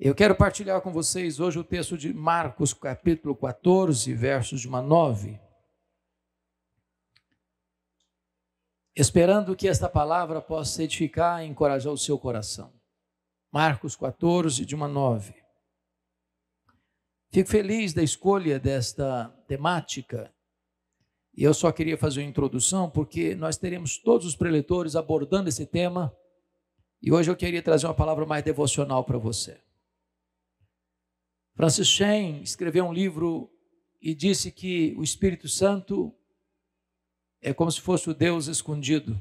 Eu quero partilhar com vocês hoje o texto de Marcos, capítulo 14, versos de 1 a 9. Esperando que esta palavra possa edificar e encorajar o seu coração. Marcos 14, de 1 a 9. Fico feliz da escolha desta temática. E eu só queria fazer uma introdução, porque nós teremos todos os preletores abordando esse tema. E hoje eu queria trazer uma palavra mais devocional para você. Francis Schain escreveu um livro e disse que o Espírito Santo é como se fosse o Deus escondido.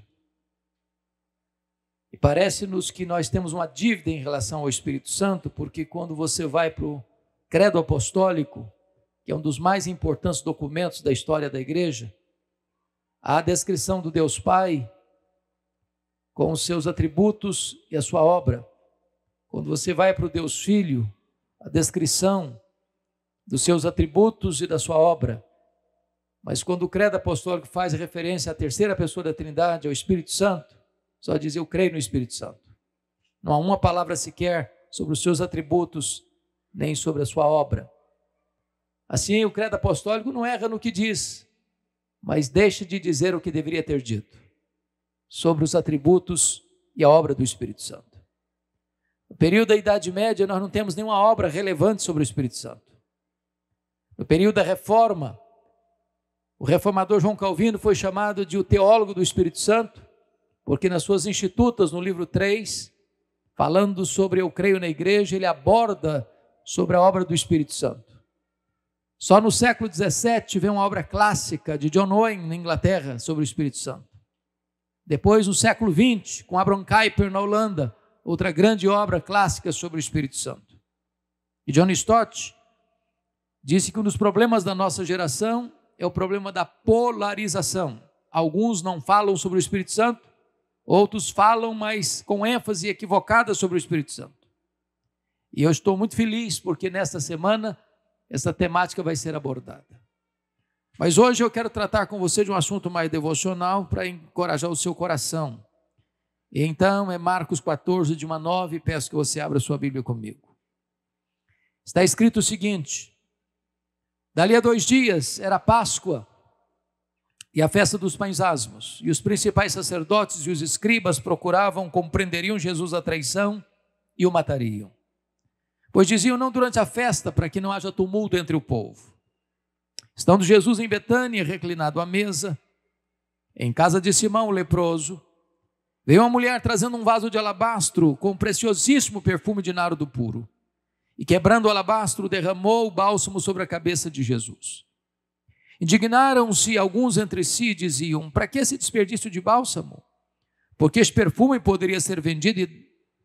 E parece-nos que nós temos uma dívida em relação ao Espírito Santo, porque quando você vai para o Credo Apostólico, que é um dos mais importantes documentos da história da igreja, há a descrição do Deus Pai com os seus atributos e a sua obra. Quando você vai para o Deus Filho, a descrição dos seus atributos e da sua obra. Mas quando o credo apostólico faz referência à terceira pessoa da Trindade, ao Espírito Santo, só diz eu creio no Espírito Santo. Não há uma palavra sequer sobre os seus atributos, nem sobre a sua obra. Assim, o credo apostólico não erra no que diz, mas deixa de dizer o que deveria ter dito sobre os atributos e a obra do Espírito Santo. No período da Idade Média, nós não temos nenhuma obra relevante sobre o Espírito Santo. No período da Reforma, o reformador João Calvino foi chamado de o teólogo do Espírito Santo, porque nas suas Institutas, no livro 3, falando sobre Eu Creio na Igreja, ele aborda sobre a obra do Espírito Santo. Só no século XVII vem uma obra clássica de John Owen, na Inglaterra, sobre o Espírito Santo. Depois, no século XX, com Abraham Kuyper, na Holanda, outra grande obra clássica sobre o Espírito Santo. E John Stott disse que um dos problemas da nossa geração é o problema da polarização. Alguns não falam sobre o Espírito Santo, outros falam, mas com ênfase equivocada sobre o Espírito Santo. E eu estou muito feliz porque nesta semana essa temática vai ser abordada. Mas hoje eu quero tratar com você de um assunto mais devocional para encorajar o seu coração então é Marcos 14, de 1 a 9, peço que você abra sua Bíblia comigo. Está escrito o seguinte: Dali a dois dias era Páscoa e a festa dos pães asmos, e os principais sacerdotes e os escribas procuravam, compreenderiam Jesus a traição e o matariam. Pois diziam não durante a festa, para que não haja tumulto entre o povo. Estando Jesus em Betânia, reclinado à mesa, em casa de Simão, o leproso, Veio uma mulher trazendo um vaso de alabastro com um preciosíssimo perfume de nardo puro. E quebrando o alabastro, derramou o bálsamo sobre a cabeça de Jesus. Indignaram-se alguns entre si e diziam: Para que esse desperdício de bálsamo? Porque esse perfume poderia ser vendido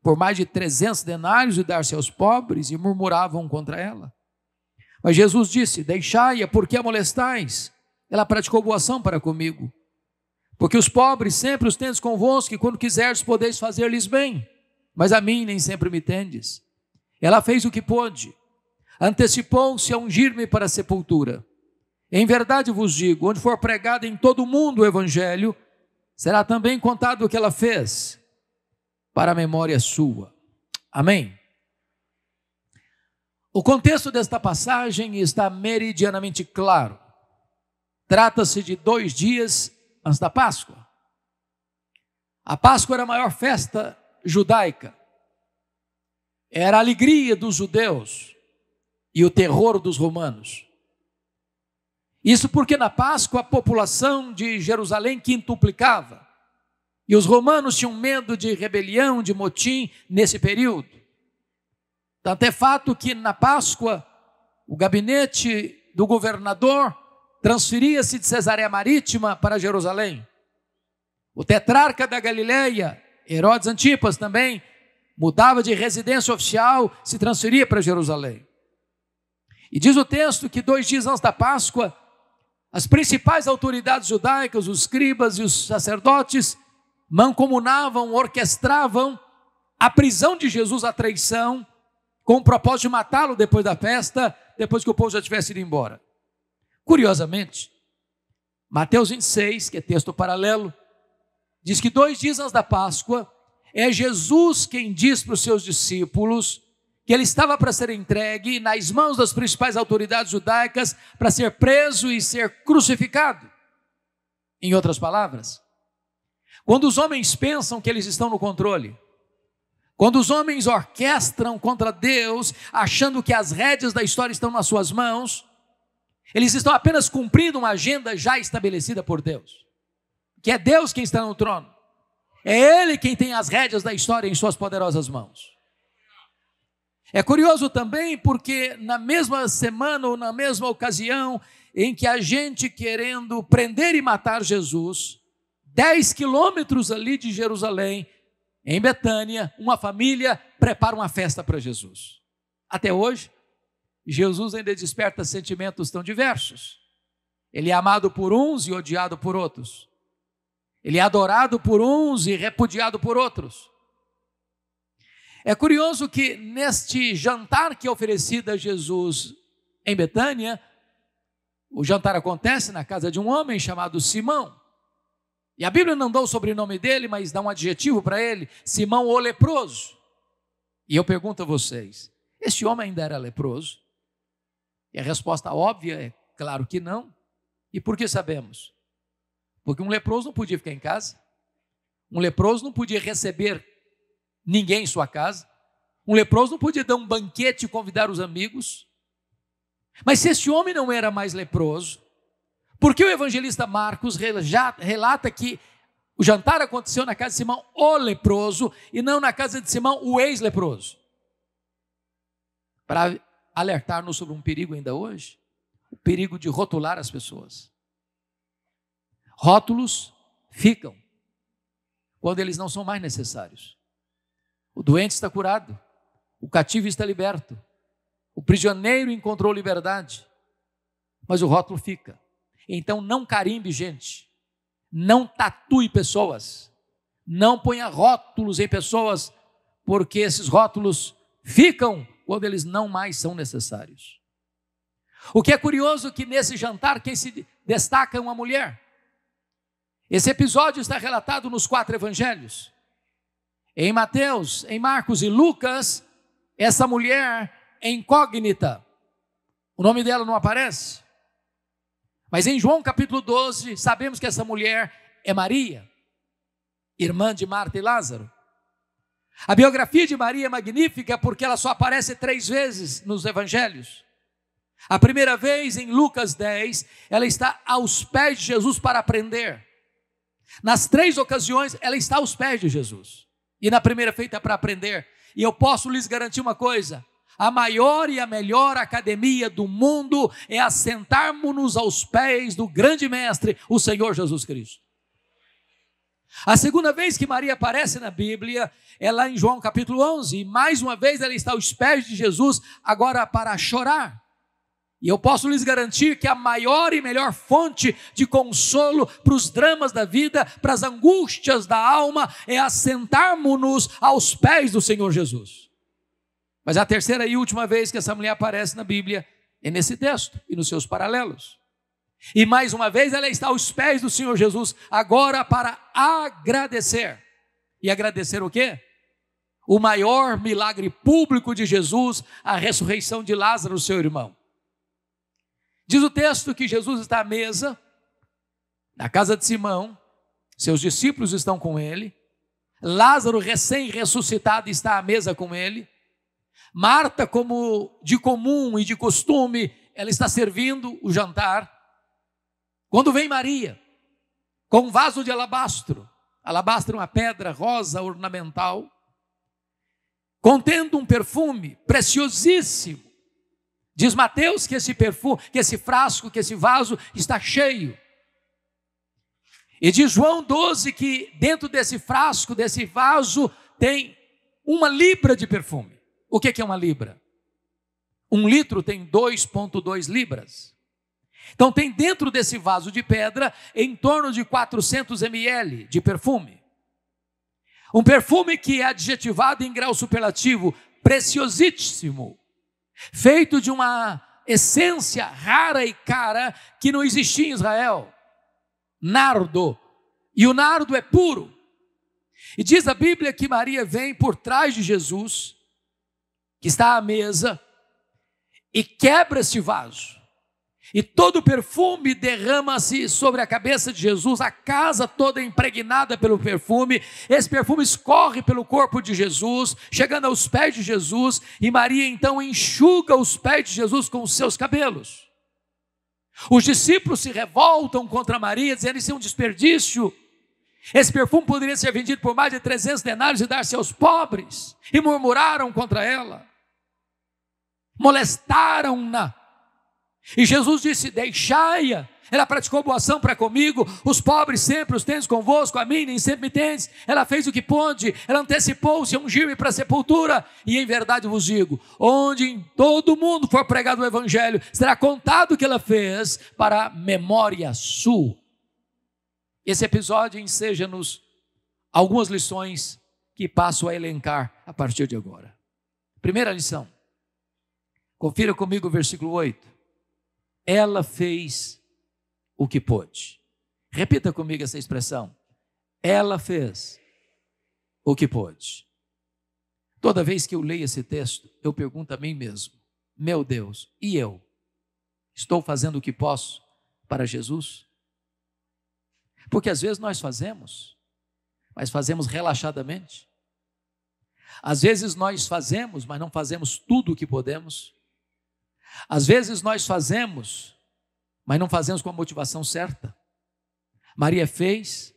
por mais de 300 denários e dar-se aos pobres, e murmuravam contra ela. Mas Jesus disse: Deixai-a, porque a molestais? Ela praticou boa ação para comigo. Porque os pobres sempre os tendes convosco, e quando quiseres podeis fazer-lhes bem, mas a mim nem sempre me tendes. Ela fez o que pôde, antecipou-se a ungir-me para a sepultura. Em verdade vos digo: onde for pregado em todo o mundo o evangelho, será também contado o que ela fez, para a memória sua. Amém. O contexto desta passagem está meridianamente claro. Trata-se de dois dias antes da Páscoa. A Páscoa era a maior festa judaica, era a alegria dos judeus e o terror dos romanos. Isso porque na Páscoa a população de Jerusalém quintuplicava. E os romanos tinham medo de rebelião, de motim nesse período. Tanto é fato que na Páscoa o gabinete do governador transferia-se de Cesareia Marítima para Jerusalém. O tetrarca da Galileia, Herodes Antipas também, mudava de residência oficial, se transferia para Jerusalém. E diz o texto que dois dias antes da Páscoa, as principais autoridades judaicas, os escribas e os sacerdotes, mancomunavam, orquestravam a prisão de Jesus à traição, com o propósito de matá-lo depois da festa, depois que o povo já tivesse ido embora. Curiosamente, Mateus 26, que é texto paralelo, diz que dois dias antes da Páscoa, é Jesus quem diz para os seus discípulos que ele estava para ser entregue nas mãos das principais autoridades judaicas para ser preso e ser crucificado. Em outras palavras, quando os homens pensam que eles estão no controle, quando os homens orquestram contra Deus, achando que as rédeas da história estão nas suas mãos, eles estão apenas cumprindo uma agenda já estabelecida por Deus. Que é Deus quem está no trono. É Ele quem tem as rédeas da história em Suas poderosas mãos. É curioso também porque, na mesma semana ou na mesma ocasião em que a gente querendo prender e matar Jesus, 10 quilômetros ali de Jerusalém, em Betânia, uma família prepara uma festa para Jesus. Até hoje, Jesus ainda desperta sentimentos tão diversos. Ele é amado por uns e odiado por outros. Ele é adorado por uns e repudiado por outros. É curioso que neste jantar que é oferecido a Jesus em Betânia, o jantar acontece na casa de um homem chamado Simão. E a Bíblia não dá o sobrenome dele, mas dá um adjetivo para ele, Simão o leproso. E eu pergunto a vocês: este homem ainda era leproso? E a resposta óbvia é claro que não. E por que sabemos? Porque um leproso não podia ficar em casa, um leproso não podia receber ninguém em sua casa, um leproso não podia dar um banquete e convidar os amigos. Mas se esse homem não era mais leproso, por que o evangelista Marcos relata que o jantar aconteceu na casa de Simão, o leproso, e não na casa de Simão, o ex-leproso? Para alertar-nos sobre um perigo ainda hoje? O perigo de rotular as pessoas. Rótulos ficam quando eles não são mais necessários. O doente está curado, o cativo está liberto, o prisioneiro encontrou liberdade, mas o rótulo fica. Então não carimbe gente, não tatue pessoas, não ponha rótulos em pessoas, porque esses rótulos ficam quando eles não mais são necessários. O que é curioso é que nesse jantar quem se destaca é uma mulher. Esse episódio está relatado nos quatro evangelhos. Em Mateus, em Marcos e Lucas, essa mulher é incógnita. O nome dela não aparece. Mas em João capítulo 12, sabemos que essa mulher é Maria, irmã de Marta e Lázaro. A biografia de Maria é magnífica porque ela só aparece três vezes nos evangelhos. A primeira vez, em Lucas 10, ela está aos pés de Jesus para aprender. Nas três ocasiões, ela está aos pés de Jesus. E na primeira feita para aprender. E eu posso lhes garantir uma coisa: a maior e a melhor academia do mundo é assentarmos-nos aos pés do grande mestre, o Senhor Jesus Cristo. A segunda vez que Maria aparece na Bíblia é lá em João capítulo 11, e mais uma vez ela está aos pés de Jesus, agora para chorar. E eu posso lhes garantir que a maior e melhor fonte de consolo para os dramas da vida, para as angústias da alma, é assentarmos-nos aos pés do Senhor Jesus. Mas a terceira e última vez que essa mulher aparece na Bíblia é nesse texto e nos seus paralelos. E mais uma vez ela está aos pés do Senhor Jesus, agora para agradecer. E agradecer o quê? O maior milagre público de Jesus, a ressurreição de Lázaro, seu irmão. Diz o texto que Jesus está à mesa, na casa de Simão, seus discípulos estão com ele, Lázaro, recém-ressuscitado, está à mesa com ele, Marta, como de comum e de costume, ela está servindo o jantar. Quando vem Maria com um vaso de alabastro, alabastro é uma pedra rosa ornamental, contendo um perfume preciosíssimo. Diz Mateus que esse perfume, que esse frasco, que esse vaso está cheio. E diz João 12 que dentro desse frasco, desse vaso, tem uma libra de perfume. O que é uma libra? Um litro tem 2,2 libras. Então tem dentro desse vaso de pedra em torno de 400 ml de perfume. Um perfume que é adjetivado em grau superlativo, preciosíssimo, feito de uma essência rara e cara que não existia em Israel, nardo. E o nardo é puro. E diz a Bíblia que Maria vem por trás de Jesus, que está à mesa, e quebra esse vaso e todo o perfume derrama-se sobre a cabeça de Jesus, a casa toda é impregnada pelo perfume. Esse perfume escorre pelo corpo de Jesus, chegando aos pés de Jesus, e Maria então enxuga os pés de Jesus com os seus cabelos. Os discípulos se revoltam contra Maria, dizendo: Isso é um desperdício. Esse perfume poderia ser vendido por mais de 300 denários e dar-se aos pobres. E murmuraram contra ela, molestaram-na e Jesus disse: Deixai-a. Ela praticou boa ação para comigo, os pobres sempre os tens convosco, a mim nem sempre me tens. Ela fez o que pôde, ela antecipou-se, ungiu-me para a sepultura. E em verdade vos digo: onde em todo o mundo for pregado o evangelho, será contado o que ela fez para memória sua. Esse episódio enseja-nos algumas lições que passo a elencar a partir de agora. Primeira lição. Confira comigo o versículo 8 ela fez o que pôde. Repita comigo essa expressão. Ela fez o que pôde. Toda vez que eu leio esse texto, eu pergunto a mim mesmo: Meu Deus, e eu? Estou fazendo o que posso para Jesus? Porque às vezes nós fazemos, mas fazemos relaxadamente. Às vezes nós fazemos, mas não fazemos tudo o que podemos. Às vezes nós fazemos, mas não fazemos com a motivação certa. Maria fez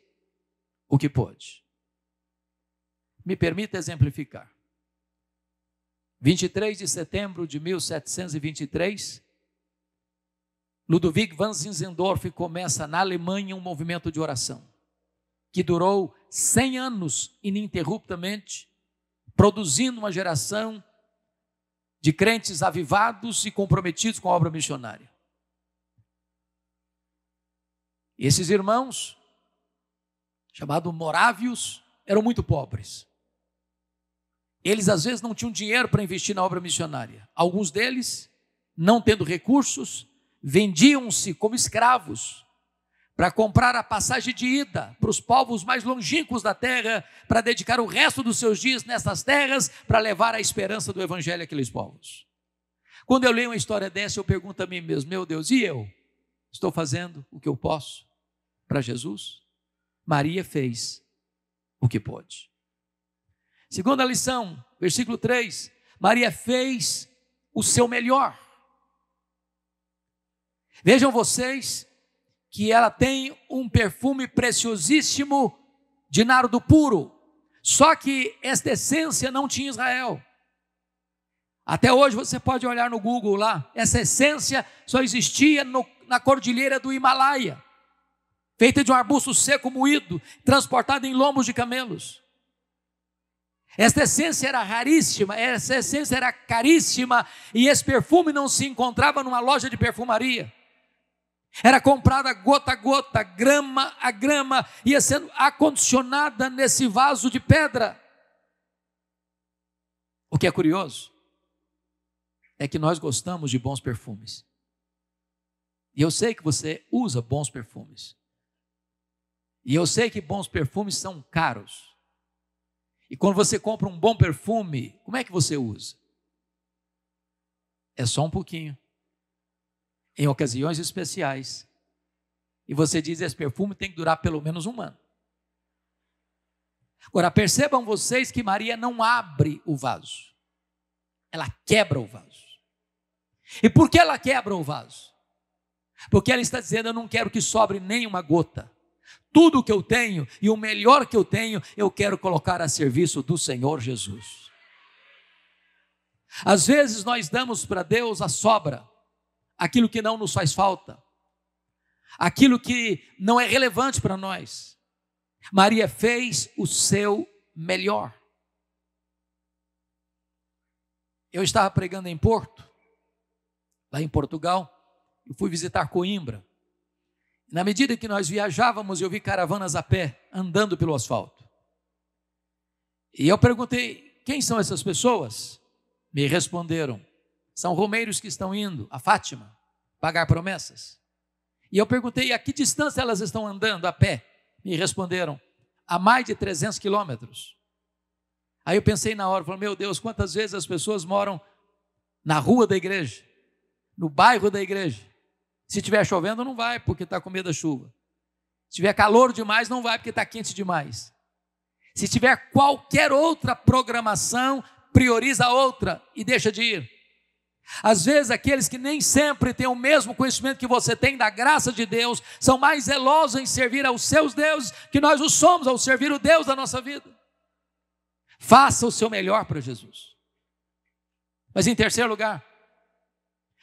o que pôde. Me permita exemplificar. 23 de setembro de 1723, Ludwig van Zinzendorf começa na Alemanha um movimento de oração que durou 100 anos ininterruptamente, produzindo uma geração de crentes avivados e comprometidos com a obra missionária. E esses irmãos, chamados morávios, eram muito pobres. Eles às vezes não tinham dinheiro para investir na obra missionária. Alguns deles, não tendo recursos, vendiam-se como escravos para comprar a passagem de ida para os povos mais longínquos da terra, para dedicar o resto dos seus dias nessas terras, para levar a esperança do evangelho àqueles povos. Quando eu leio uma história dessa, eu pergunto a mim mesmo: meu Deus, e eu? Estou fazendo o que eu posso para Jesus? Maria fez o que pôde. Segunda lição, versículo 3: Maria fez o seu melhor. Vejam vocês que ela tem um perfume preciosíssimo de nardo puro. Só que esta essência não tinha Israel. Até hoje você pode olhar no Google lá, essa essência só existia no, na cordilheira do Himalaia, feita de um arbusto seco moído, transportada em lombos de camelos. Esta essência era raríssima, essa essência era caríssima, e esse perfume não se encontrava numa loja de perfumaria. Era comprada gota a gota, grama a grama, ia sendo acondicionada nesse vaso de pedra. O que é curioso é que nós gostamos de bons perfumes. E eu sei que você usa bons perfumes. E eu sei que bons perfumes são caros. E quando você compra um bom perfume, como é que você usa? É só um pouquinho em ocasiões especiais. E você diz: esse perfume tem que durar pelo menos um ano. Agora, percebam vocês que Maria não abre o vaso, ela quebra o vaso. E por que ela quebra o vaso? Porque ela está dizendo: eu não quero que sobre nem uma gota. Tudo que eu tenho e o melhor que eu tenho, eu quero colocar a serviço do Senhor Jesus. Às vezes nós damos para Deus a sobra, aquilo que não nos faz falta, aquilo que não é relevante para nós. Maria fez o seu melhor. Eu estava pregando em Porto, lá em Portugal, eu fui visitar Coimbra. Na medida que nós viajávamos, eu vi caravanas a pé andando pelo asfalto. E eu perguntei: quem são essas pessoas? Me responderam: são romeiros que estão indo a Fátima pagar promessas. E eu perguntei a que distância elas estão andando a pé. Me responderam, a mais de 300 quilômetros. Aí eu pensei na hora, falei, meu Deus, quantas vezes as pessoas moram na rua da igreja, no bairro da igreja. Se estiver chovendo, não vai, porque está com medo da chuva. Se tiver calor demais, não vai, porque está quente demais. Se tiver qualquer outra programação, prioriza a outra e deixa de ir. Às vezes, aqueles que nem sempre têm o mesmo conhecimento que você tem da graça de Deus, são mais zelosos em servir aos seus deuses que nós o somos ao servir o Deus da nossa vida. Faça o seu melhor para Jesus. Mas em terceiro lugar,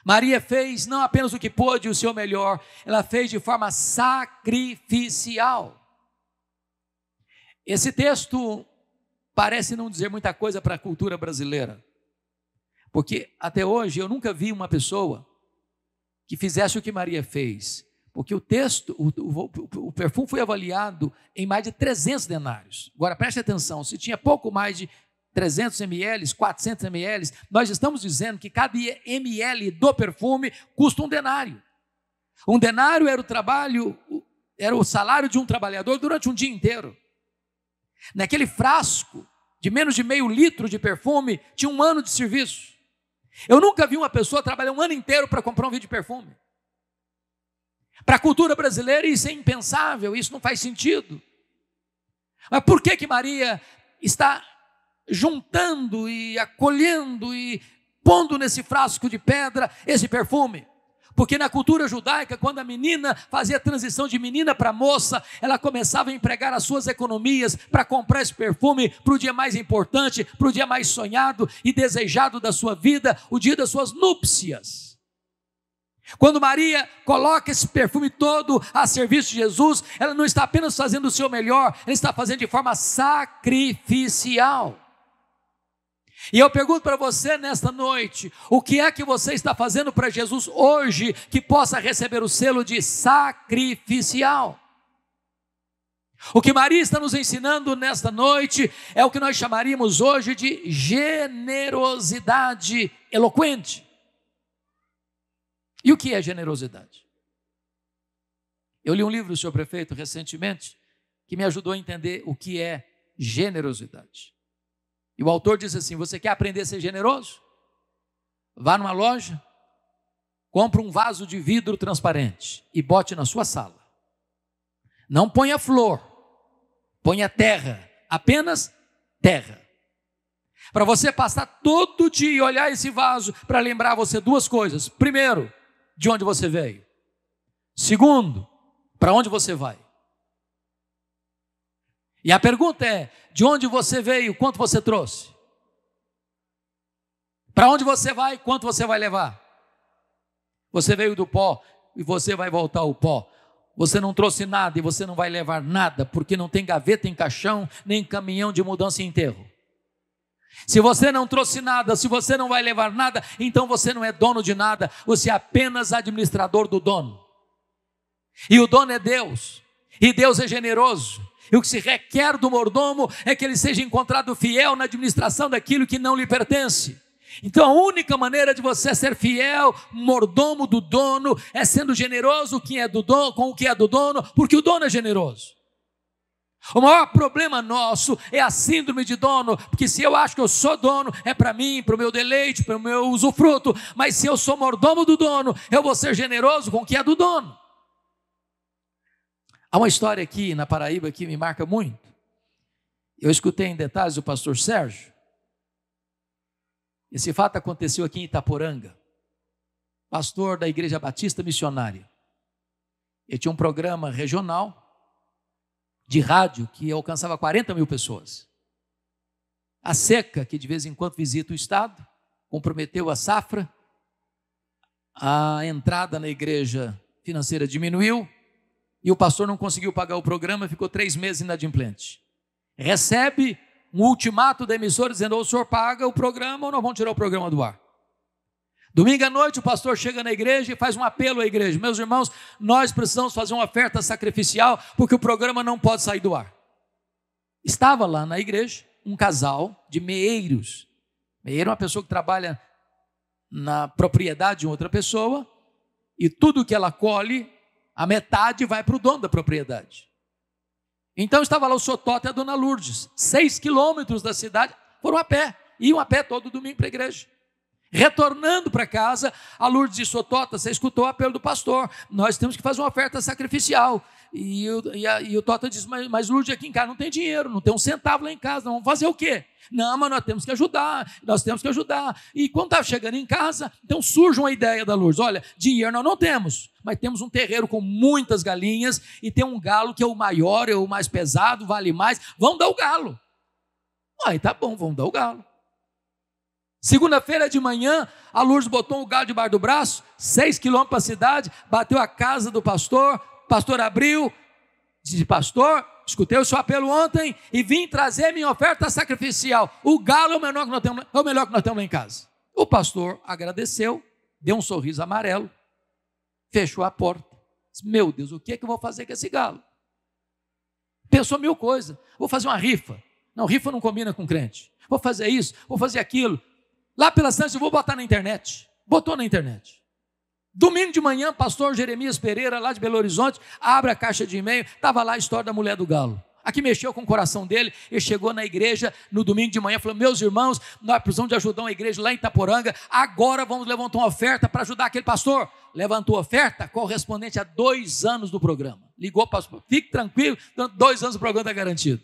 Maria fez não apenas o que pôde, o seu melhor, ela fez de forma sacrificial. Esse texto parece não dizer muita coisa para a cultura brasileira. Porque até hoje eu nunca vi uma pessoa que fizesse o que Maria fez. Porque o texto, o, o, o, perfume foi avaliado em mais de 300 denários. Agora preste atenção, se tinha pouco mais de 300 ml, 400 ml, nós estamos dizendo que cada ml do perfume custa um denário. Um denário era o trabalho, era o salário de um trabalhador durante um dia inteiro. Naquele frasco de menos de meio litro de perfume, tinha um ano de serviço. Eu nunca vi uma pessoa trabalhar um ano inteiro para comprar um vídeo de perfume. Para a cultura brasileira isso é impensável, isso não faz sentido. Mas por que que Maria está juntando e acolhendo e pondo nesse frasco de pedra esse perfume? Porque na cultura judaica, quando a menina fazia a transição de menina para moça, ela começava a empregar as suas economias para comprar esse perfume para o dia mais importante, para o dia mais sonhado e desejado da sua vida, o dia das suas núpcias. Quando Maria coloca esse perfume todo a serviço de Jesus, ela não está apenas fazendo o seu melhor, ela está fazendo de forma sacrificial. E eu pergunto para você nesta noite: o que é que você está fazendo para Jesus hoje que possa receber o selo de sacrificial? O que Maria está nos ensinando nesta noite é o que nós chamaríamos hoje de generosidade eloquente. E o que é generosidade? Eu li um livro do senhor prefeito recentemente que me ajudou a entender o que é generosidade. E o autor diz assim: Você quer aprender a ser generoso? Vá numa loja, compre um vaso de vidro transparente e bote na sua sala. Não ponha flor, ponha terra, apenas terra. Para você passar todo dia e olhar esse vaso para lembrar você duas coisas. Primeiro, de onde você veio. Segundo, para onde você vai. E a pergunta é: de onde você veio, quanto você trouxe? Para onde você vai, quanto você vai levar? Você veio do pó e você vai voltar ao pó. Você não trouxe nada e você não vai levar nada, porque não tem gaveta em caixão, nem caminhão de mudança e enterro. Se você não trouxe nada, se você não vai levar nada, então você não é dono de nada, você é apenas administrador do dono. E o dono é Deus. E Deus é generoso. E o que se requer do mordomo é que ele seja encontrado fiel na administração daquilo que não lhe pertence. Então a única maneira de você ser fiel, mordomo do dono, é sendo generoso é do dono, com o que é do dono, porque o dono é generoso. O maior problema nosso é a síndrome de dono, porque se eu acho que eu sou dono, é para mim, para o meu deleite, para o meu usufruto, mas se eu sou mordomo do dono, eu vou ser generoso com o que é do dono. Há uma história aqui na Paraíba que me marca muito. Eu escutei em detalhes o pastor Sérgio. Esse fato aconteceu aqui em Itaporanga. Pastor da Igreja Batista Missionária. Ele tinha um programa regional de rádio que alcançava 40 mil pessoas. A seca, que de vez em quando visita o Estado, comprometeu a safra, a entrada na igreja financeira diminuiu, e o pastor não conseguiu pagar o programa, ficou três meses inadimplente. Recebe um ultimato da emissora dizendo: ou o senhor paga o programa ou nós vamos tirar o programa do ar. Domingo à noite, o pastor chega na igreja e faz um apelo à igreja: Meus irmãos, nós precisamos fazer uma oferta sacrificial porque o programa não pode sair do ar. Estava lá na igreja um casal de meeiros. Meieiro é uma pessoa que trabalha na propriedade de outra pessoa e tudo que ela colhe a metade vai para o dono da propriedade. Então estava lá o Sotota e a dona Lourdes, seis quilômetros da cidade, foram a pé, iam a pé todo domingo para a igreja. Retornando para casa, a Lourdes e Sotota, você escutou o apelo do pastor: nós temos que fazer uma oferta sacrificial. E, eu, e, a, e o Tota diz: Mas, mas Lourdes, aqui em casa não tem dinheiro, não tem um centavo lá em casa, vamos fazer o quê? Não, mas nós temos que ajudar, nós temos que ajudar. E quando estava tá chegando em casa, então surge uma ideia da Lourdes: Olha, dinheiro nós não temos, mas temos um terreiro com muitas galinhas e tem um galo que é o maior, é o mais pesado, vale mais, vamos dar o galo. Aí tá bom, vamos dar o galo. Segunda-feira de manhã, a Lourdes botou o um galo debaixo do braço, seis quilômetros para a cidade, bateu a casa do pastor, pastor abriu, disse: Pastor, escutei o seu apelo ontem e vim trazer minha oferta sacrificial. O galo é o, menor que nós temos, é o melhor que nós temos lá em casa. O pastor agradeceu, deu um sorriso amarelo, fechou a porta. Disse, Meu Deus, o que é que eu vou fazer com esse galo? Pensou mil coisas. Vou fazer uma rifa. Não, rifa não combina com crente. Vou fazer isso, vou fazer aquilo. Lá pela tantas eu vou botar na internet. Botou na internet. Domingo de manhã, pastor Jeremias Pereira, lá de Belo Horizonte, abre a caixa de e-mail, estava lá a história da mulher do galo. Aqui mexeu com o coração dele, ele chegou na igreja no domingo de manhã, falou: Meus irmãos, nós precisamos de ajudar uma igreja lá em Itaporanga, agora vamos levantar uma oferta para ajudar aquele pastor. Levantou oferta correspondente a dois anos do programa. Ligou para pastor, fique tranquilo, dois anos do programa está garantido.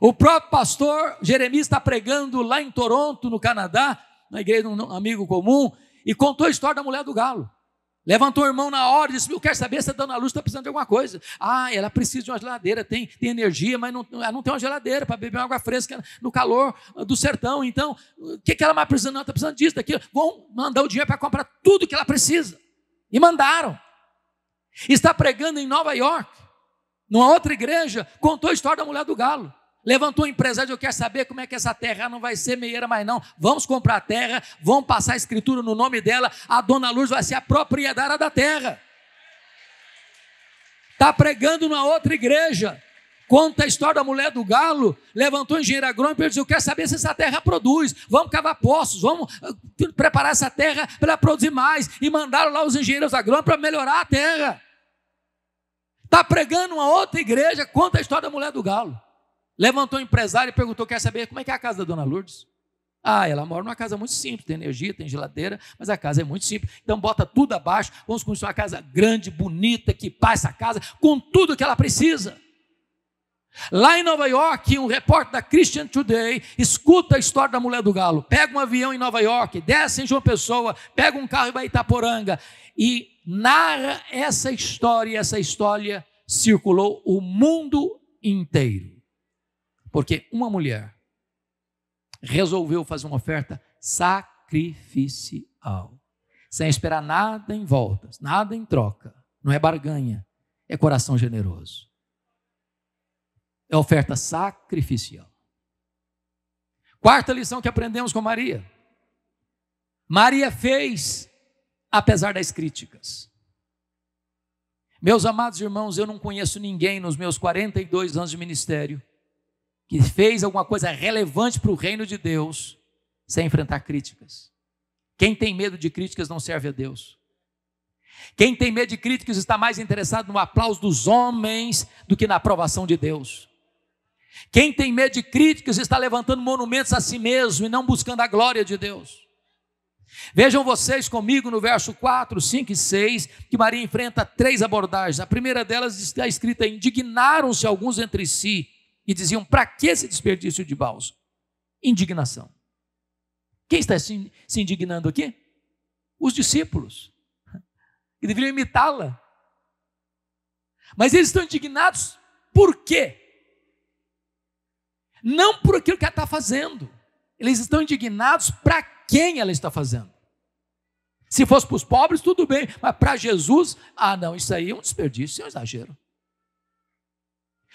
O próprio pastor Jeremias está pregando lá em Toronto, no Canadá, na igreja de um amigo comum, e contou a história da mulher do galo. Levantou o irmão na hora e disse: Eu quero saber se a dona luz, está precisando de alguma coisa. Ah, ela precisa de uma geladeira, tem, tem energia, mas não, ela não tem uma geladeira para beber água fresca no calor ah, do sertão. Então, o que, que ela mais precisa? Não, está precisando disso, daquilo. Vão mandar o dinheiro para comprar tudo que ela precisa. E mandaram. Está pregando em Nova York, numa outra igreja, contou a história da mulher do galo. Levantou um empresário, eu quero saber como é que essa terra não vai ser meieira mais não. Vamos comprar a terra, vamos passar a escritura no nome dela, a dona Luz vai ser a proprietária da terra. Está pregando numa outra igreja. Conta a história da mulher do galo, levantou o engenheiro agrônomo e disse: Eu quero saber se essa terra produz. Vamos cavar poços, vamos eh, preparar essa terra para produzir mais. E mandaram lá os engenheiros agrônomos para melhorar a terra. Está pregando uma outra igreja, conta a história da mulher do galo. Levantou um empresário e perguntou: quer saber como é que é a casa da dona Lourdes? Ah, ela mora numa casa muito simples, tem energia, tem geladeira, mas a casa é muito simples. Então bota tudo abaixo, vamos construir uma casa grande, bonita, que passa a casa, com tudo que ela precisa. Lá em Nova York, um repórter da Christian Today escuta a história da mulher do galo, pega um avião em Nova York, desce em João Pessoa, pega um carro e vai a Itaporanga e narra essa história, e essa história circulou o mundo inteiro. Porque uma mulher resolveu fazer uma oferta sacrificial, sem esperar nada em volta, nada em troca. Não é barganha, é coração generoso. É oferta sacrificial. Quarta lição que aprendemos com Maria. Maria fez apesar das críticas. Meus amados irmãos, eu não conheço ninguém nos meus 42 anos de ministério que fez alguma coisa relevante para o reino de Deus sem enfrentar críticas. Quem tem medo de críticas não serve a Deus. Quem tem medo de críticas está mais interessado no aplauso dos homens do que na aprovação de Deus. Quem tem medo de críticas está levantando monumentos a si mesmo e não buscando a glória de Deus. Vejam vocês comigo no verso 4, 5 e 6, que Maria enfrenta três abordagens. A primeira delas está escrita: indignaram-se alguns entre si e diziam: para que esse desperdício de bálsamo? Indignação. Quem está se indignando aqui? Os discípulos, que deveriam imitá-la. Mas eles estão indignados por quê? Não por aquilo que ela está fazendo. Eles estão indignados para quem ela está fazendo. Se fosse para os pobres, tudo bem, mas para Jesus, ah, não, isso aí é um desperdício, isso é um exagero.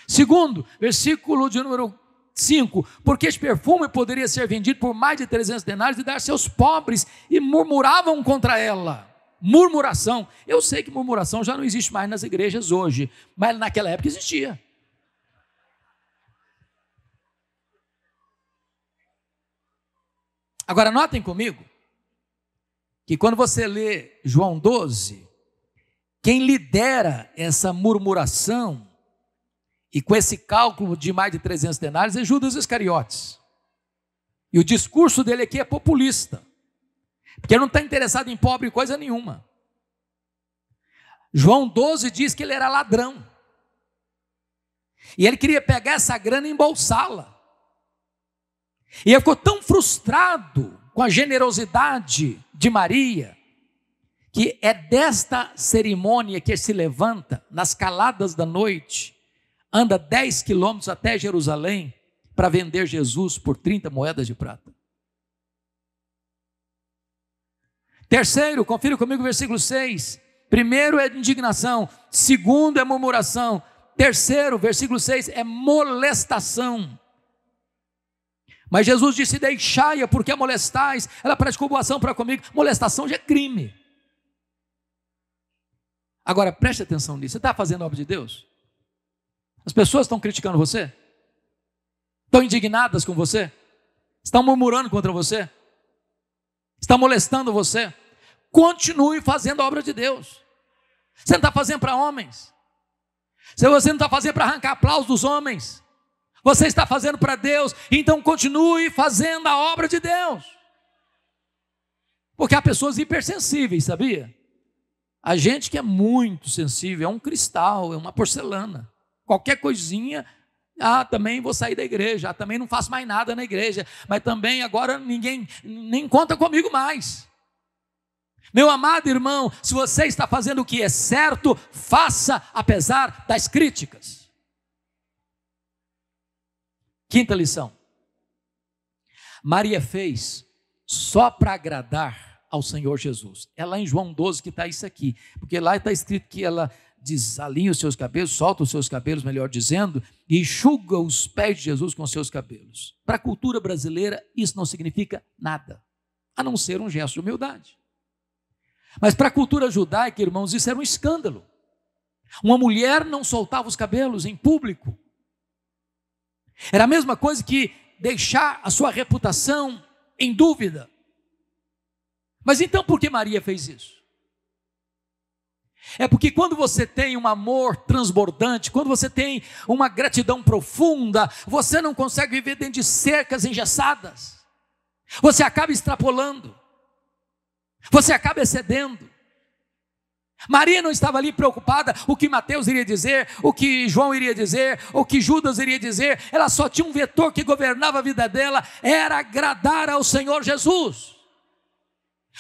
Segundo, versículo de número 5, porque este perfume poderia ser vendido por mais de 300 denários e dar seus pobres, e murmuravam contra ela. Murmuração. Eu sei que murmuração já não existe mais nas igrejas hoje, mas naquela época existia. Agora, notem comigo que quando você lê João 12, quem lidera essa murmuração e com esse cálculo de mais de 300 denários é Judas Iscariotes. E o discurso dele aqui é populista, porque ele não está interessado em pobre coisa nenhuma. João 12 diz que ele era ladrão. E ele queria pegar essa grana e embolsá-la. E ele ficou tão frustrado com a generosidade de Maria, que é desta cerimônia que ele se levanta, nas caladas da noite, anda 10 quilômetros até Jerusalém para vender Jesus por 30 moedas de prata. Terceiro, confira comigo o versículo 6. Primeiro é indignação, segundo é murmuração, terceiro, versículo 6, é molestação. Mas Jesus disse: Deixai-a, porque a molestais. Ela praticou boa ação para comigo. Molestação já é crime. Agora preste atenção nisso. Você está fazendo a obra de Deus? As pessoas estão criticando você? Estão indignadas com você? Estão murmurando contra você? Estão molestando você? Continue fazendo a obra de Deus. Você não está fazendo para homens. Se você não está fazendo para arrancar aplausos dos homens, você está fazendo para Deus, então continue fazendo a obra de Deus. Porque há pessoas hipersensíveis, sabia? A gente que é muito sensível, é um cristal, é uma porcelana. Qualquer coisinha, ah, também vou sair da igreja, ah, também não faço mais nada na igreja, mas também agora ninguém nem conta comigo mais. Meu amado irmão, se você está fazendo o que é certo, faça apesar das críticas. Quinta lição. Maria fez só para agradar ao Senhor Jesus. É lá em João 12 que está isso aqui, porque lá está escrito que ela desalinha os seus cabelos, solta os seus cabelos, melhor dizendo, e enxuga os pés de Jesus com os seus cabelos. Para a cultura brasileira, isso não significa nada, a não ser um gesto de humildade. Mas para a cultura judaica, irmãos, isso era um escândalo. Uma mulher não soltava os cabelos em público. Era a mesma coisa que deixar a sua reputação em dúvida. Mas então por que Maria fez isso? É porque quando você tem um amor transbordante, quando você tem uma gratidão profunda, você não consegue viver dentro de cercas engessadas. Você acaba extrapolando. Você acaba excedendo. Maria não estava ali preocupada o que Mateus iria dizer, o que João iria dizer, o que Judas iria dizer. Ela só tinha um vetor que governava a vida dela, era agradar ao Senhor Jesus.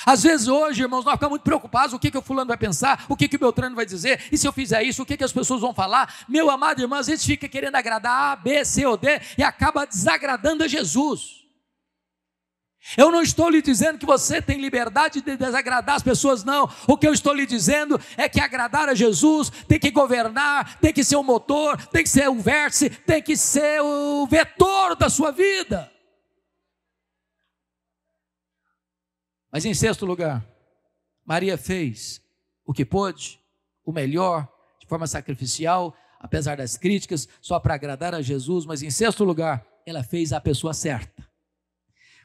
Às vezes hoje, irmãos, nós ficamos muito preocupados: o que, que o fulano vai pensar, o que, que o Beltrano vai dizer, e se eu fizer isso, o que, que as pessoas vão falar. Meu amado irmão, às vezes fica querendo agradar A, B, C ou D e acaba desagradando a Jesus. Eu não estou lhe dizendo que você tem liberdade de desagradar as pessoas, não. O que eu estou lhe dizendo é que agradar a Jesus tem que governar, tem que ser o motor, tem que ser o vértice, tem que ser o vetor da sua vida. Mas em sexto lugar, Maria fez o que pôde, o melhor, de forma sacrificial, apesar das críticas, só para agradar a Jesus, mas em sexto lugar, ela fez a pessoa certa.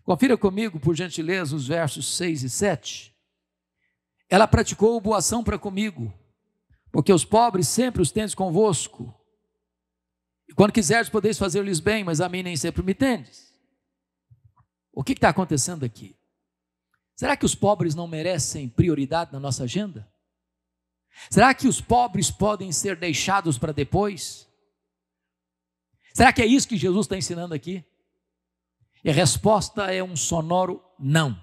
Confira comigo, por gentileza, os versos 6 e 7. Ela praticou boa ação para comigo, porque os pobres sempre os tendes convosco. E quando quiseres, podeis fazer-lhes bem, mas a mim nem sempre me tendes. O que está acontecendo aqui? Será que os pobres não merecem prioridade na nossa agenda? Será que os pobres podem ser deixados para depois? Será que é isso que Jesus está ensinando aqui? E a resposta é um sonoro não.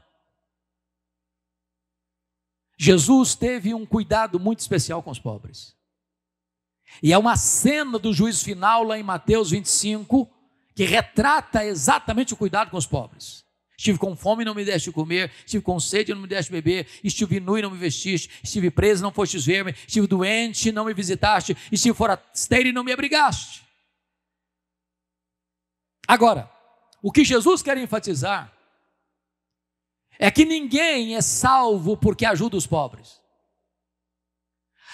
Jesus teve um cuidado muito especial com os pobres. E é uma cena do juízo final lá em Mateus 25 que retrata exatamente o cuidado com os pobres. Estive com fome e não me deste comer, estive com sede e não me deste beber, estive nu e não me vestiste, estive preso e não fostes ver-me, estive doente e não me visitaste, estive forasteiro e não me abrigaste. Agora, o que Jesus quer enfatizar é que ninguém é salvo porque ajuda os pobres.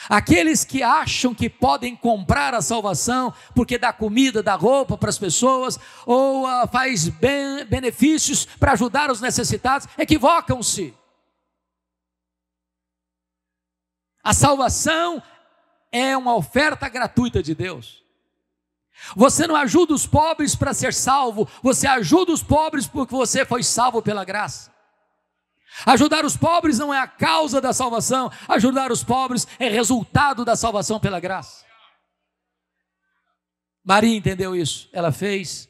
Aqueles que acham que podem comprar a salvação porque dá comida, dá roupa para as pessoas ou uh, faz ben benefícios para ajudar os necessitados, equivocam-se. A salvação é uma oferta gratuita de Deus. Você não ajuda os pobres para ser salvo, você ajuda os pobres porque você foi salvo pela graça. Ajudar os pobres não é a causa da salvação, ajudar os pobres é resultado da salvação pela graça. Maria entendeu isso, ela fez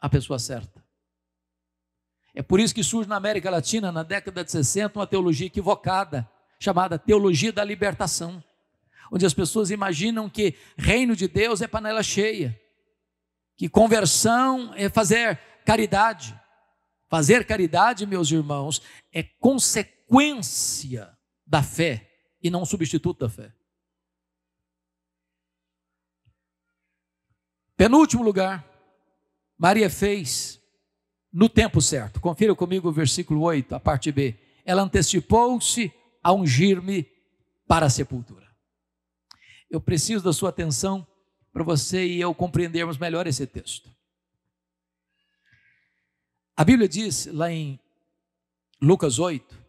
a pessoa certa. É por isso que surge na América Latina, na década de 60, uma teologia equivocada, chamada teologia da libertação, onde as pessoas imaginam que reino de Deus é panela cheia, que conversão é fazer caridade, Fazer caridade, meus irmãos, é consequência da fé e não substituto da fé. Penúltimo lugar, Maria fez no tempo certo. Confira comigo o versículo 8, a parte B. Ela antecipou-se a ungir-me para a sepultura. Eu preciso da sua atenção para você e eu compreendermos melhor esse texto. A Bíblia diz lá em Lucas 8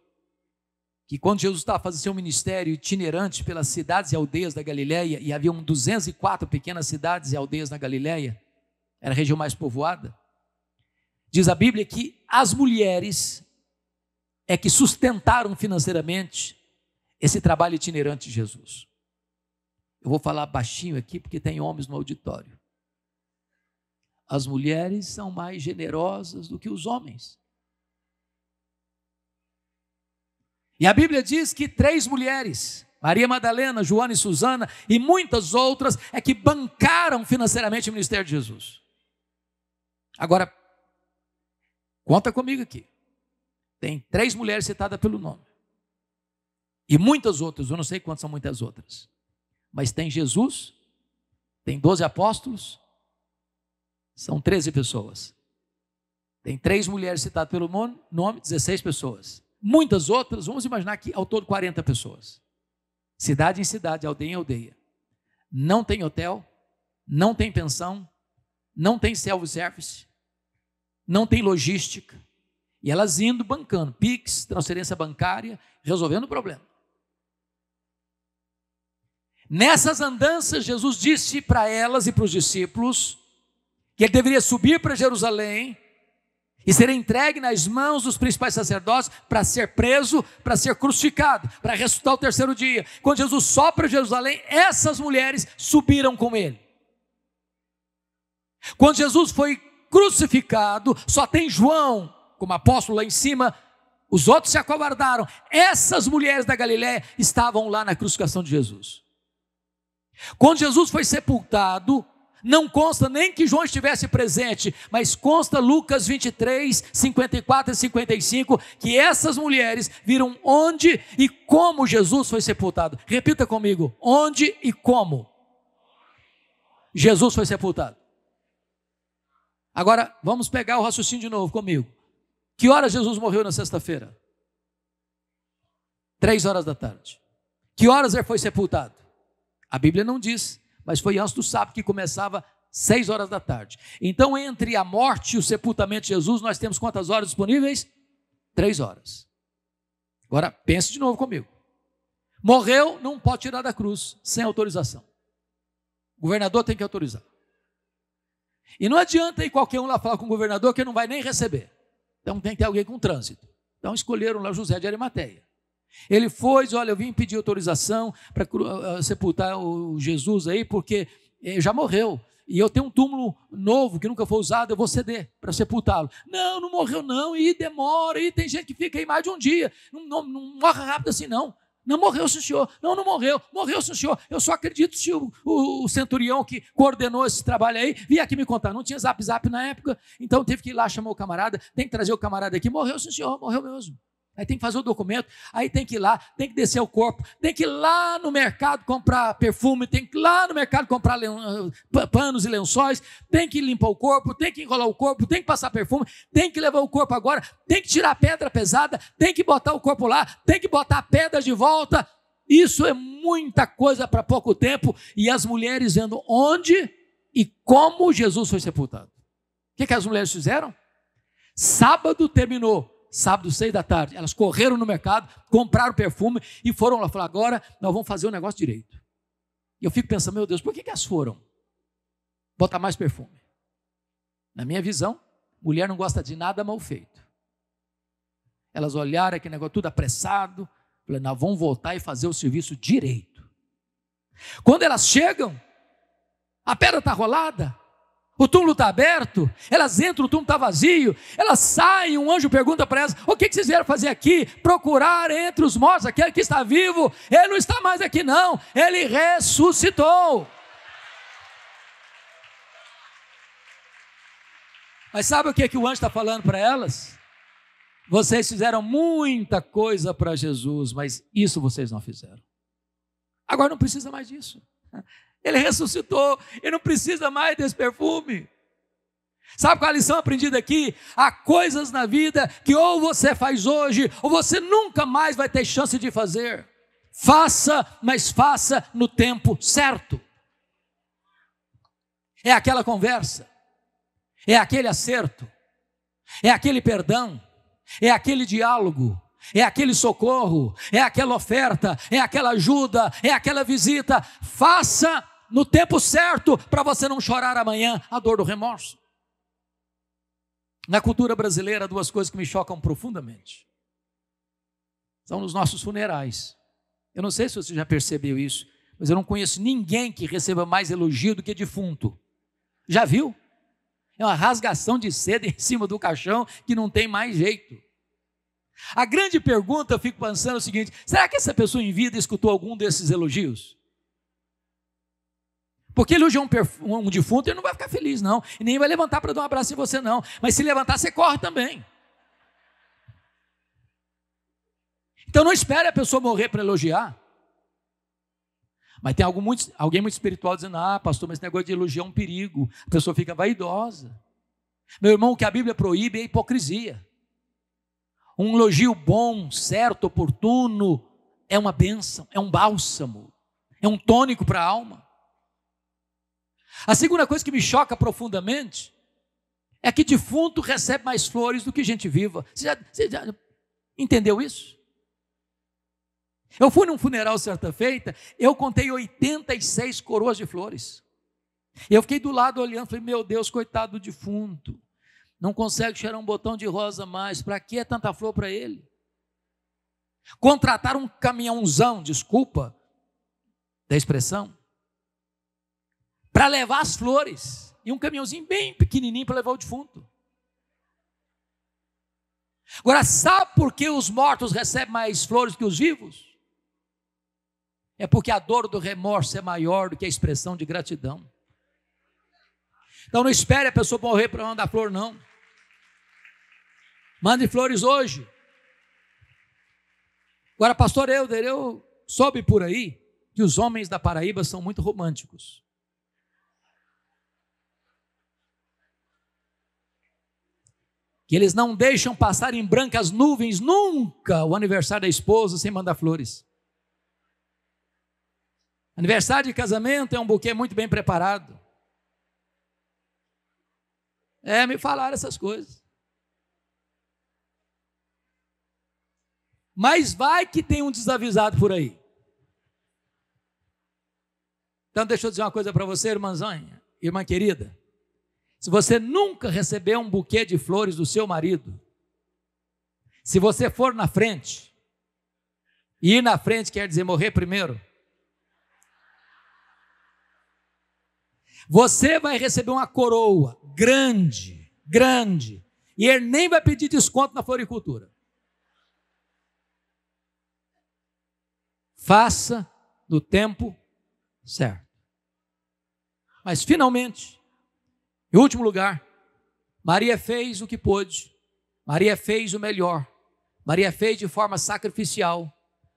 que quando Jesus estava fazendo seu ministério itinerante pelas cidades e aldeias da Galiléia e haviam 204 pequenas cidades e aldeias na Galiléia, era a região mais povoada, diz a Bíblia que as mulheres é que sustentaram financeiramente esse trabalho itinerante de Jesus. Eu vou falar baixinho aqui porque tem homens no auditório as mulheres são mais generosas do que os homens. E a Bíblia diz que três mulheres, Maria Madalena, Joana e Susana, e muitas outras, é que bancaram financeiramente o ministério de Jesus. Agora, conta comigo aqui. Tem três mulheres citadas pelo nome. E muitas outras, eu não sei quantas são muitas outras. Mas tem Jesus, tem doze apóstolos, são 13 pessoas. Tem três mulheres citadas pelo nome, 16 pessoas. Muitas outras, vamos imaginar que ao todo 40 pessoas. Cidade em cidade, aldeia em aldeia. Não tem hotel, não tem pensão, não tem self-service, não tem logística. E elas indo bancando, PIX, transferência bancária, resolvendo o problema. Nessas andanças, Jesus disse para elas e para os discípulos que ele deveria subir para Jerusalém e ser entregue nas mãos dos principais sacerdotes para ser preso, para ser crucificado, para ressuscitar o terceiro dia. Quando Jesus sopra Jerusalém, essas mulheres subiram com ele. Quando Jesus foi crucificado, só tem João como apóstolo lá em cima, os outros se acovardaram. Essas mulheres da Galiléia estavam lá na crucificação de Jesus. Quando Jesus foi sepultado, não consta nem que João estivesse presente, mas consta Lucas 23, 54 e 55, que essas mulheres viram onde e como Jesus foi sepultado. Repita comigo: onde e como Jesus foi sepultado. Agora, vamos pegar o raciocínio de novo comigo. Que horas Jesus morreu na sexta-feira? Três horas da tarde. Que horas ele foi sepultado? A Bíblia não diz mas foi antes do sábado que começava seis horas da tarde. Então, entre a morte e o sepultamento de Jesus, nós temos quantas horas disponíveis? Três horas. Agora, pense de novo comigo. Morreu, não pode tirar da cruz sem autorização. O governador tem que autorizar. E não adianta ir qualquer um lá falar com o governador que não vai nem receber. Então tem que ter alguém com trânsito. Então escolheram lá José de Arimateia. Ele foi, olha, eu vim pedir autorização para ah, ah, sepultar o Jesus aí, porque eh, já morreu. E eu tenho um túmulo novo que nunca foi usado, eu vou ceder para sepultá-lo. Não, não morreu não, e demora, e tem gente que fica aí mais de um dia. Não, não, não morre rápido assim não. Não morreu, senhor. Não, não morreu. Morreu, senhor. Eu só acredito se o, o, o, centurião que coordenou esse trabalho aí vier aqui me contar. Não tinha zap zap na época, então teve que ir lá chamar o camarada. Tem que trazer o camarada aqui. Morreu, senhor. Morreu mesmo. Aí tem que fazer o documento, aí tem que ir lá, tem que descer o corpo, tem que ir lá no mercado comprar perfume, tem que ir lá no mercado comprar panos e lençóis, tem que limpar o corpo, tem que enrolar o corpo, tem que passar perfume, tem que levar o corpo agora, tem que tirar a pedra pesada, tem que botar o corpo lá, tem que botar a pedra de volta. Isso é muita coisa para pouco tempo e as mulheres vendo onde e como Jesus foi sepultado. O que, que as mulheres fizeram? Sábado terminou sábado, seis da tarde. Elas correram no mercado, compraram perfume e foram lá. Falaram, agora nós vamos fazer o negócio direito. E eu fico pensando, meu Deus, por que, que elas foram? Botar mais perfume. Na minha visão, mulher não gosta de nada mal feito. Elas olharam aquele negócio tudo apressado. falaram, nós vamos voltar e fazer o serviço direito. Quando elas chegam, a pedra está rolada, o túmulo está aberto, elas entram, o túmulo está vazio, elas saem, um anjo pergunta para elas: o que, que vocês vieram fazer aqui? Procurar entre os mortos aquele que está vivo, ele não está mais aqui, não, ele ressuscitou. Mas sabe o que, que o anjo está falando para elas? Vocês fizeram muita coisa para Jesus, mas isso vocês não fizeram. Agora não precisa mais disso. Ele ressuscitou e não precisa mais desse perfume. Sabe qual é a lição aprendida aqui? Há coisas na vida que ou você faz hoje, ou você nunca mais vai ter chance de fazer. Faça, mas faça no tempo certo. É aquela conversa, é aquele acerto, é aquele perdão, é aquele diálogo, é aquele socorro, é aquela oferta, é aquela ajuda, é aquela visita. Faça no tempo certo para você não chorar amanhã a dor do remorso. Na cultura brasileira, duas coisas que me chocam profundamente são nos nossos funerais. Eu não sei se você já percebeu isso, mas eu não conheço ninguém que receba mais elogio do que defunto. Já viu? É uma rasgação de seda em cima do caixão que não tem mais jeito. A grande pergunta, eu fico pensando é o seguinte: será que essa pessoa em vida escutou algum desses elogios? Porque ele hoje é um, um, defunto, ele não vai ficar feliz, não. E nem vai levantar para dar um abraço em você, não. Mas se levantar, você corre também. Então não espere a pessoa morrer para elogiar. Mas tem muito, alguém muito espiritual dizendo: ah, pastor, mas esse negócio de elogiar é um perigo. A pessoa fica vaidosa. Meu irmão, o que a Bíblia proíbe é hipocrisia. Um elogio bom, certo, oportuno, é uma bênção, é um bálsamo, é um tônico para a alma. A segunda coisa que me choca profundamente é que defunto recebe mais flores do que gente viva. Você já, você já entendeu isso? Eu fui num funeral certa feita, eu contei 86 coroas de flores. Eu fiquei do lado olhando, falei, meu Deus, coitado do defunto. Não consegue cheirar um botão de rosa mais. Para que é tanta flor para ele? Contratar um caminhãozão, desculpa da expressão, para levar as flores e um caminhãozinho bem pequenininho para levar o defunto. Agora, sabe por que os mortos recebem mais flores que os vivos? É porque a dor do remorso é maior do que a expressão de gratidão. Então não espere a pessoa morrer para mandar flor, não. Mande flores hoje. Agora, pastor Helder, eu soube por aí que os homens da Paraíba são muito românticos. que eles não deixam passar em brancas nuvens nunca o aniversário da esposa sem mandar flores. Aniversário de casamento é um buquê muito bem preparado. É, me falaram essas coisas. Mas vai que tem um desavisado por aí. Então, deixa eu dizer uma coisa para você, irmãzinha irmã querida. Se você nunca recebeu um buquê de flores do seu marido, se você for na frente, e ir na frente quer dizer morrer primeiro, você vai receber uma coroa grande, grande, e ele nem vai pedir desconto na floricultura. Faça no tempo certo. Mas finalmente, em último lugar, Maria fez o que pôde, Maria fez o melhor, Maria fez de forma sacrificial,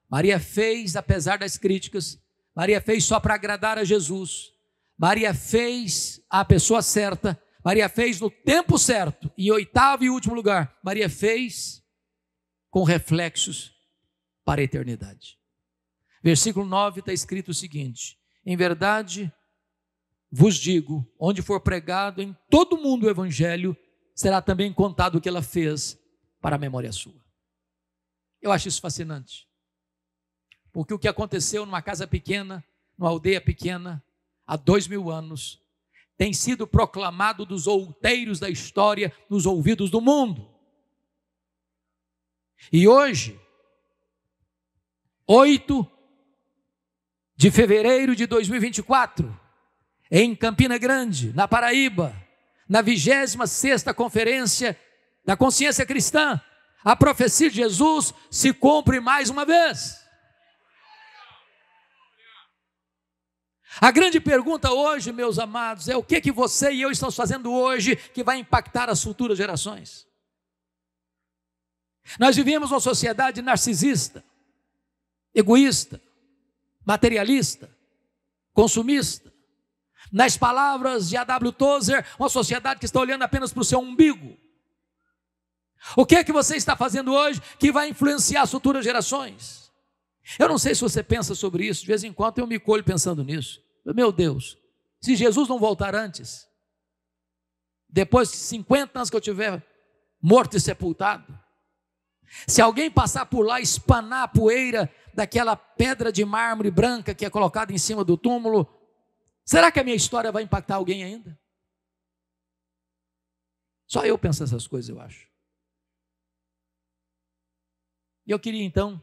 Maria fez apesar das críticas, Maria fez só para agradar a Jesus, Maria fez a pessoa certa, Maria fez no tempo certo, em oitavo e último lugar, Maria fez com reflexos para a eternidade. Versículo 9 está escrito o seguinte: Em verdade, vos digo: onde for pregado em todo o mundo o evangelho, será também contado o que ela fez para a memória sua. Eu acho isso fascinante. Porque o que aconteceu numa casa pequena, numa aldeia pequena, há dois mil anos, tem sido proclamado dos outeiros da história nos ouvidos do mundo. E hoje, 8 de fevereiro de 2024, em Campina Grande, na Paraíba, na 26ª Conferência da Consciência Cristã, a profecia de Jesus se cumpre mais uma vez. A grande pergunta hoje, meus amados, é o que que você e eu estamos fazendo hoje que vai impactar as futuras gerações? Nós vivemos uma sociedade narcisista, egoísta, materialista, consumista, nas palavras de A.W. Tozer, uma sociedade que está olhando apenas para o seu umbigo. O que é que você está fazendo hoje que vai influenciar as futuras gerações? Eu não sei se você pensa sobre isso, de vez em quando eu me colho pensando nisso. Meu Deus, se Jesus não voltar antes, depois de 50 anos que eu tiver morto e sepultado, se alguém passar por lá e espanar a poeira daquela pedra de mármore branca que é colocada em cima do túmulo, Será que a minha história vai impactar alguém ainda? Só eu penso essas coisas, eu acho. E eu queria então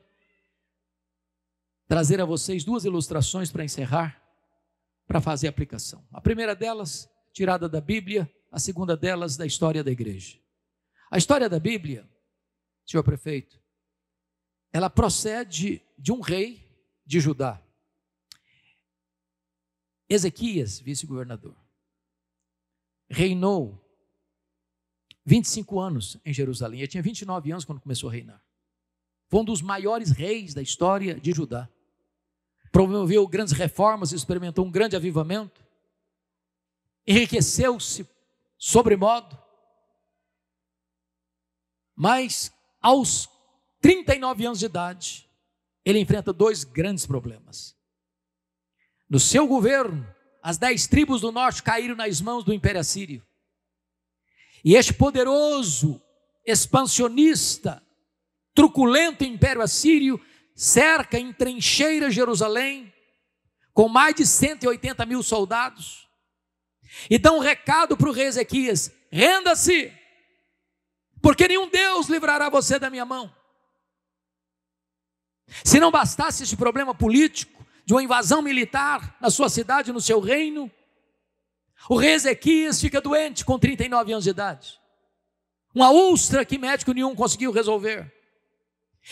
trazer a vocês duas ilustrações para encerrar, para fazer a aplicação. A primeira delas, tirada da Bíblia, a segunda delas, da história da igreja. A história da Bíblia, senhor prefeito, ela procede de um rei de Judá, Ezequias, vice-governador, reinou 25 anos em Jerusalém. Ele tinha 29 anos quando começou a reinar. Foi um dos maiores reis da história de Judá. Promoveu grandes reformas, experimentou um grande avivamento, enriqueceu-se sobremodo. Mas aos 39 anos de idade, ele enfrenta dois grandes problemas. No seu governo, as dez tribos do norte caíram nas mãos do Império Assírio. E este poderoso, expansionista, truculento Império Assírio cerca em trincheira Jerusalém, com mais de 180 mil soldados, e dá um recado para o rei Ezequias: renda-se, porque nenhum Deus livrará você da minha mão. Se não bastasse esse problema político, de uma invasão militar na sua cidade, no seu reino. O rei Ezequias fica doente com 39 anos de idade. Uma úlcera que médico nenhum conseguiu resolver.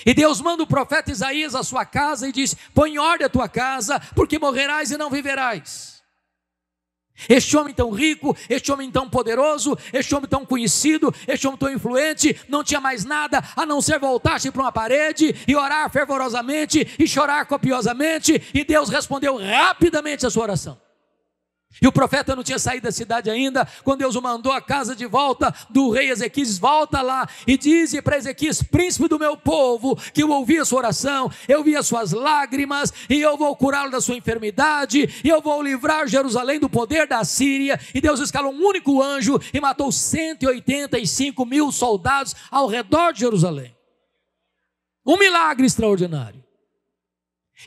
E Deus manda o profeta Isaías à sua casa e diz: Põe em ordem a tua casa, porque morrerás e não viverás. Este homem tão rico, este homem tão poderoso, este homem tão conhecido, este homem tão influente, não tinha mais nada a não ser voltar-se para uma parede e orar fervorosamente e chorar copiosamente, e Deus respondeu rapidamente a sua oração. E o profeta não tinha saído da cidade ainda, quando Deus o mandou à casa de volta do rei Ezequias, volta lá e diz para Ezequias, príncipe do meu povo, que eu ouvi a sua oração, eu vi as suas lágrimas, e eu vou curá-lo da sua enfermidade, e eu vou livrar Jerusalém do poder da Síria. E Deus escalou um único anjo e matou 185 mil soldados ao redor de Jerusalém. Um milagre extraordinário.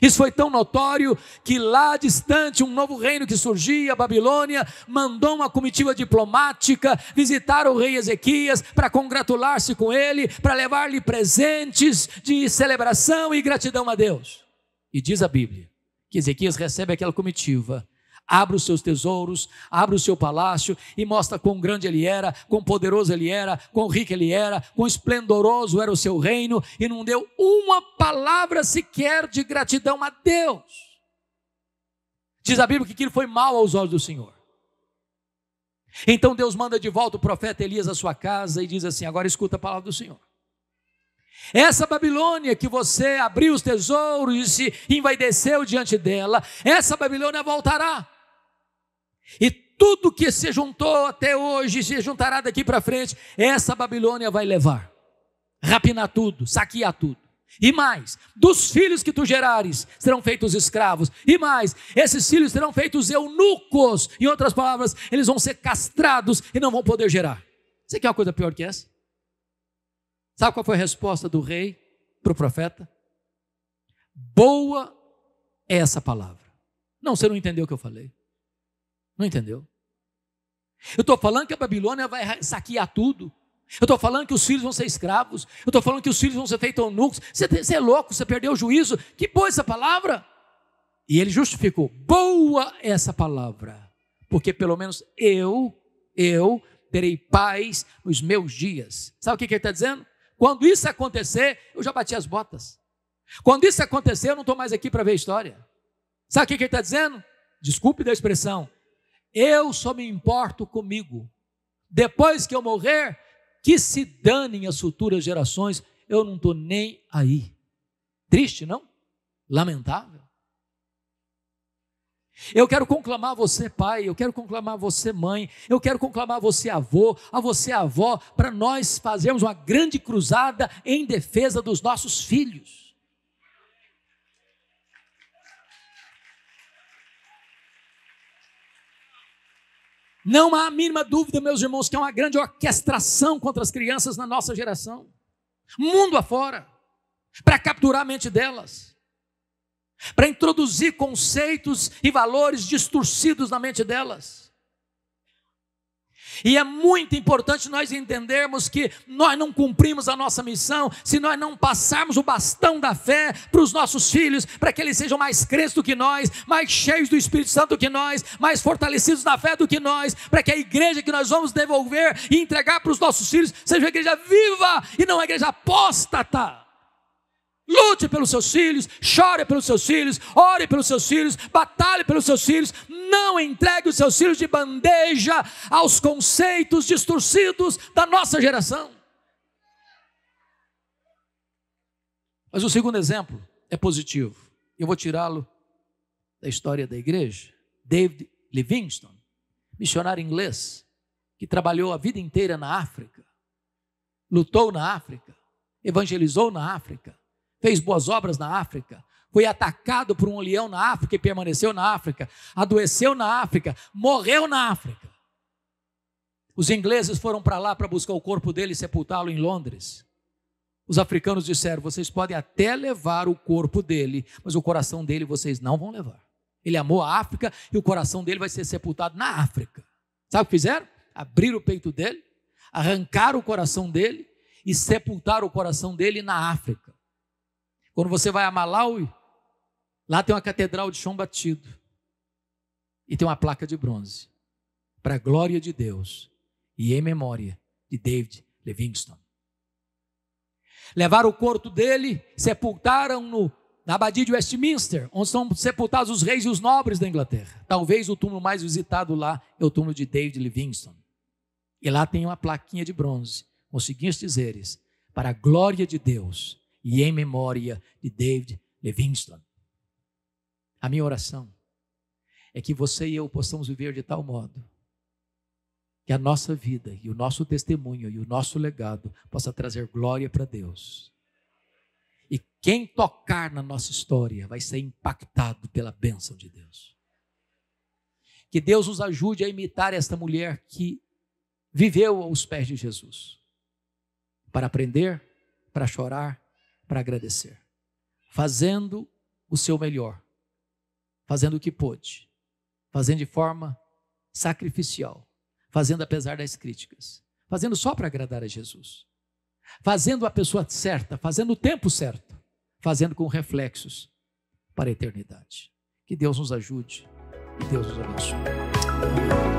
Isso foi tão notório que lá distante, um novo reino que surgia, a Babilônia, mandou uma comitiva diplomática visitar o rei Ezequias para congratular-se com ele, para levar-lhe presentes de celebração e gratidão a Deus. E diz a Bíblia que Ezequias recebe aquela comitiva Abre os seus tesouros, abre o seu palácio e mostra quão grande ele era, quão poderoso ele era, quão rico ele era, quão esplendoroso era o seu reino, e não deu uma palavra sequer de gratidão a Deus. Diz a Bíblia que aquilo foi mal aos olhos do Senhor. Então Deus manda de volta o profeta Elias à sua casa e diz assim: agora escuta a palavra do Senhor. Essa Babilônia que você abriu os tesouros e se envaideceu diante dela, essa Babilônia voltará. E tudo que se juntou até hoje, se juntará daqui para frente, essa Babilônia vai levar. Rapinar tudo, saquear tudo. E mais, dos filhos que tu gerares serão feitos escravos. E mais, esses filhos serão feitos eunucos. Em outras palavras, eles vão ser castrados e não vão poder gerar. Você quer uma coisa pior que essa? Sabe qual foi a resposta do rei para o profeta? Boa é essa palavra. Não, você não entendeu o que eu falei. Não entendeu? Eu estou falando que a Babilônia vai saquear tudo. Eu estou falando que os filhos vão ser escravos. Eu estou falando que os filhos vão ser feitos eunucos. Você, você é louco, você perdeu o juízo. Que boa essa palavra! E ele justificou: boa essa palavra, porque pelo menos eu, eu terei paz nos meus dias. Sabe o que, que ele está dizendo? Quando isso acontecer, eu já bati as botas. Quando isso acontecer, eu não estou mais aqui para ver a história. Sabe o que, que ele está dizendo? Desculpe da expressão, eu só me importo comigo. Depois que eu morrer, que se danem as futuras gerações, eu não estou nem aí. Triste, não? Lamentável. Eu quero conclamar você, pai, eu quero conclamar você, mãe, eu quero conclamar você, avô, a você, avó, para nós fazermos uma grande cruzada em defesa dos nossos filhos. Não há a mínima dúvida, meus irmãos, que há é uma grande orquestração contra as crianças na nossa geração, mundo afora, para capturar a mente delas, para introduzir conceitos e valores distorcidos na mente delas. E é muito importante nós entendermos que nós não cumprimos a nossa missão se nós não passarmos o bastão da fé para os nossos filhos, para que eles sejam mais crentes do que nós, mais cheios do Espírito Santo do que nós, mais fortalecidos na fé do que nós, para que a igreja que nós vamos devolver e entregar para os nossos filhos seja uma igreja viva e não uma igreja apóstata. Lute pelos seus filhos, chore pelos seus filhos, ore pelos seus filhos, batalhe pelos seus filhos. Não entregue os seus filhos de bandeja aos conceitos distorcidos da nossa geração. Mas o segundo exemplo é positivo. Eu vou tirá-lo da história da igreja. David Livingston, missionário inglês, que trabalhou a vida inteira na África, lutou na África, evangelizou na África fez boas obras na África, foi atacado por um leão na África e permaneceu na África, adoeceu na África, morreu na África. Os ingleses foram para lá para buscar o corpo dele e sepultá-lo em Londres. Os africanos disseram: vocês podem até levar o corpo dele, mas o coração dele vocês não vão levar. Ele amou a África e o coração dele vai ser sepultado na África. Sabe o que fizeram? Abriram o peito dele, arrancaram o coração dele e sepultaram o coração dele na África. Quando você vai a Malawi, lá tem uma catedral de chão batido e tem uma placa de bronze para a glória de Deus e em memória de David Livingstone. Levaram o corpo dele, sepultaram-no na abadia de Westminster, onde são sepultados os reis e os nobres da Inglaterra. Talvez o túmulo mais visitado lá é o túmulo de David Livingstone. E lá tem uma plaquinha de bronze com os seguintes dizeres: Para a glória de Deus e em memória de David Livingstone. A minha oração é que você e eu possamos viver de tal modo que a nossa vida e o nosso testemunho e o nosso legado possa trazer glória para Deus. E quem tocar na nossa história vai ser impactado pela bênção de Deus. Que Deus nos ajude a imitar esta mulher que viveu aos pés de Jesus para aprender, para chorar para agradecer, fazendo o seu melhor, fazendo o que pôde, fazendo de forma sacrificial, fazendo apesar das críticas, fazendo só para agradar a Jesus, fazendo a pessoa certa, fazendo o tempo certo, fazendo com reflexos para a eternidade. Que Deus nos ajude e Deus nos abençoe.